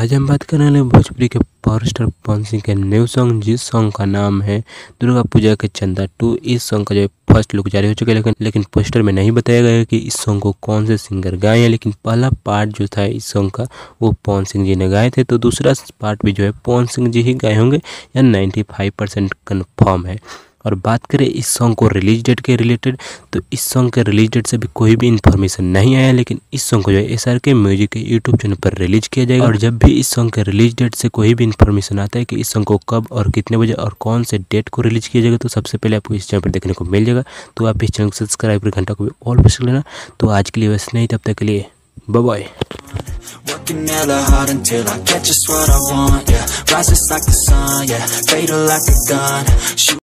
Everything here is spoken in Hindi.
आज हम बात करने वाले भोजपुरी के पावर स्टार पवन सिंह के न्यू सॉन्ग जिस सॉन्ग का नाम है दुर्गा पूजा के चंदा टू इस सॉन्ग का जो फर्स्ट लुक जारी हो चुका है लेकिन लेकिन पोस्टर में नहीं बताया गया कि इस सॉन्ग को कौन से सिंगर गाए हैं लेकिन पहला पार्ट जो था इस सॉन्ग का वो पवन सिंह जी ने गाए थे तो दूसरा पार्ट भी जो है पवन सिंह जी ही गाए होंगे या नाइन्टी फाइव परसेंट कन्फर्म है और बात करें इस सॉन्ग को रिलीज डेट के रिलेटेड तो इस सॉन्ग के रिलीज डेट से भी कोई भी इन्फॉर्मेशन नहीं आया लेकिन इस सॉन्ग को जो है एस आर के म्यूजिक के यूट्यूब चैनल पर रिलीज किया जाएगा और जब भी इस सॉन्ग के रिलीज डेट से कोई भी इन्फॉर्मेशन आता है कि इस सॉन्ग को कब और कितने बजे और कौन से डेट को रिलीज किया जाएगा तो सबसे पहले आपको इस चैनल पर देखने को मिल जाएगा तो आप इस चैनल को सब्सक्राइब कर घंटा को भी ऑल पर लेना तो आज के लिए बस नहीं तब तक के लिए bye Working hella hard until I get just what I want, yeah Rises like the sun, yeah Fatal like a gun